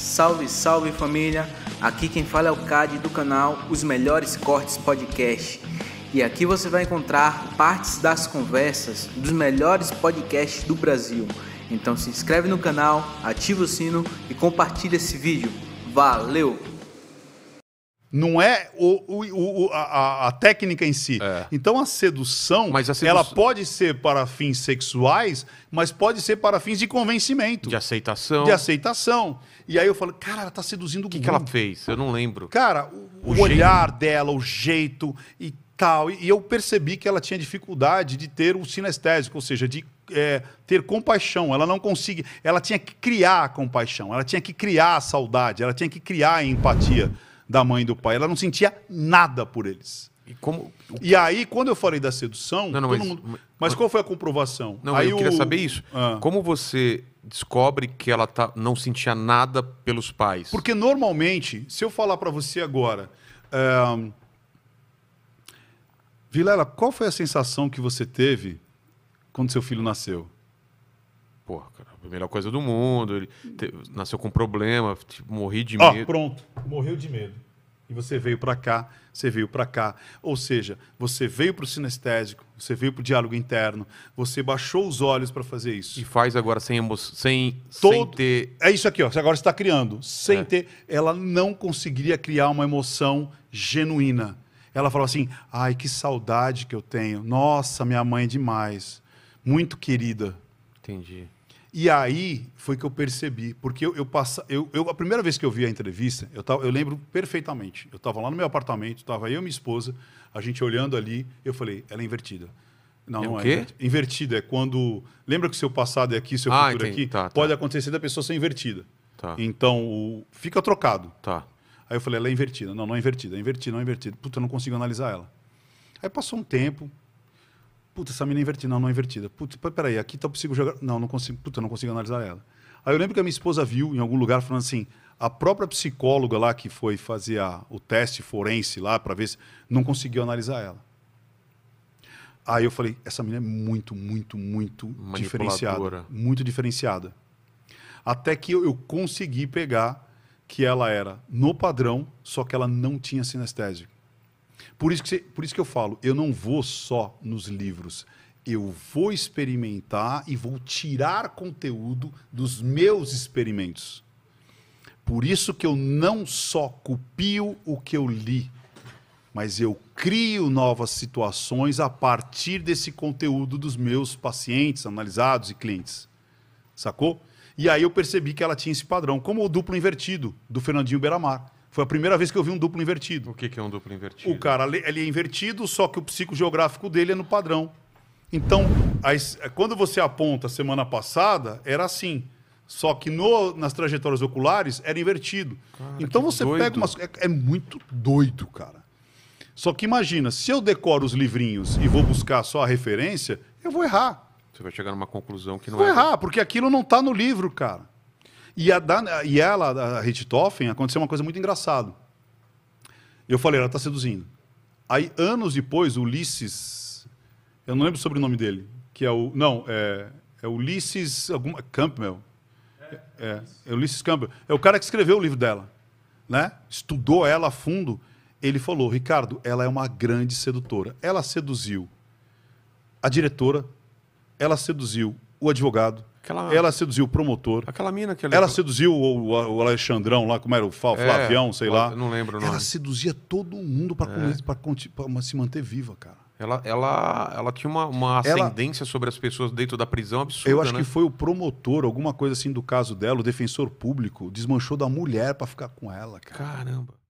Salve, salve família! Aqui quem fala é o Cad do canal Os Melhores Cortes Podcast. E aqui você vai encontrar partes das conversas dos melhores podcasts do Brasil. Então se inscreve no canal, ativa o sino e compartilha esse vídeo. Valeu! Não é o, o, o a, a, técnica em si. É. Então a sedução, a sedução, ela pode ser para fins sexuais, mas pode ser para fins de convencimento. De aceitação. De aceitação. E aí eu falo, cara, ela está seduzindo o que, que ela fez? Eu não lembro. Cara, o, o olhar dela, o jeito e tal. E, eu percebi que ela tinha dificuldade de ter o sinestésico, ou seja, de é, ter compaixão. Ela não conseguia. Ela tinha que criar a compaixão, ela tinha que criar a saudade, ela tinha que criar a empatia da mãe e do pai. Ela não sentia nada por eles. E, como... e aí, quando eu falei da sedução, não, não, mas, mundo... mas, qual foi a comprovação? Não, aí eu queria o... saber isso. Ah. Como você descobre que ela tá, não sentia nada pelos pais? Porque normalmente, se eu falar para você agora, é... Vilela, qual foi a sensação que você teve quando seu filho nasceu? Porra, cara, a melhor coisa do mundo. Ele te, nasceu com um problema, tipo, morri de medo. Ó, pronto, morreu de medo. E você veio para cá, você veio para cá. Ou seja, você veio para o sinestésico, você veio para o diálogo interno, você baixou os olhos para fazer isso. E faz agora sem emoção, sem, Todo... sem ter. É isso aqui, ó. Você agora está criando. Sem é. ter. Ela não conseguiria criar uma emoção genuína. Ela falou assim: ai, que saudade que eu tenho. Nossa, minha mãe é demais. Muito querida. Entendi. E aí foi que eu percebi, porque eu, eu passa, eu, eu, a primeira vez que eu vi a entrevista, eu, tava, eu lembro perfeitamente. Eu estava lá no meu apartamento, estava eu e minha esposa, a gente olhando ali, eu falei, ela é invertida. Não, é não é. Invertida é quando. Lembra que seu passado é aqui, seu ah, futuro é aqui? Tá, tá. pode tá. acontecer da pessoa ser invertida. Tá. Então, o, fica trocado. Tá. Aí eu falei, ela é invertida. Não, não é invertida, é invertida, não é invertida. Puta, eu não consigo analisar ela. Aí passou um tempo, Puta, essa mina é invertida. Não, não é invertida. Puta, peraí, aqui tá consigo jogar. Não, não consigo. Puta, não consigo analisar ela. Aí eu lembro que a minha esposa viu em algum lugar falando assim: a própria psicóloga lá que foi fazer a, o teste forense lá para ver se não conseguiu analisar ela. Aí eu falei: essa menina é muito, muito, muito diferenciada. Muito diferenciada. Até que eu, eu consegui pegar que ela era no padrão, só que ela não tinha sinestésico. Por isso, que você, por isso que eu falo, eu não vou só nos livros. Eu vou experimentar e vou tirar conteúdo dos meus experimentos. Por isso que eu não só copio o que eu li, mas eu crio novas situações a partir desse conteúdo dos meus pacientes, analisados e clientes. Sacou? E aí eu percebi que ela tinha esse padrão, como o duplo invertido do Fernandinho Beramar. Foi a primeira vez que eu vi um duplo invertido. O que, que é um duplo invertido? O cara, ele é invertido, só que o psicogeográfico dele é no padrão. Então, as, quando você aponta semana passada, era assim. Só que no, nas trajetórias oculares era invertido. Cara, então você doido. pega umas. É, é muito doido, cara. Só que imagina, se eu decoro os livrinhos e vou buscar só a referência, eu vou errar. Você vai chegar numa conclusão que não vou é. Vou errar, porque aquilo não está no livro, cara. E, a Dan, e ela, a Richthofen, aconteceu uma coisa muito engraçada. Eu falei, ela está seduzindo. Aí, anos depois, Ulisses, eu não lembro sobre o sobrenome dele, que é o. Não, é, é Ulisses algum Campbell. É, é, é Ulisses Campbell. É o cara que escreveu o livro dela. Né? Estudou ela a fundo. Ele falou: Ricardo, ela é uma grande sedutora. Ela seduziu a diretora, ela seduziu o advogado, Aquela... Ela seduziu o promotor. Aquela mina que... Ela, ela seduziu o, o, Alexandrão lá, como era o Fal, é, Flavião, sei lá. Não lembro o nome. Ela seduzia todo mundo para é. se manter viva, cara. Ela, ela, ela tinha uma, uma ascendência ela... sobre as pessoas dentro da prisão absurda. Eu acho né? que foi o promotor, alguma coisa assim do caso dela, o defensor público, desmanchou da mulher para ficar com ela, cara. Caramba.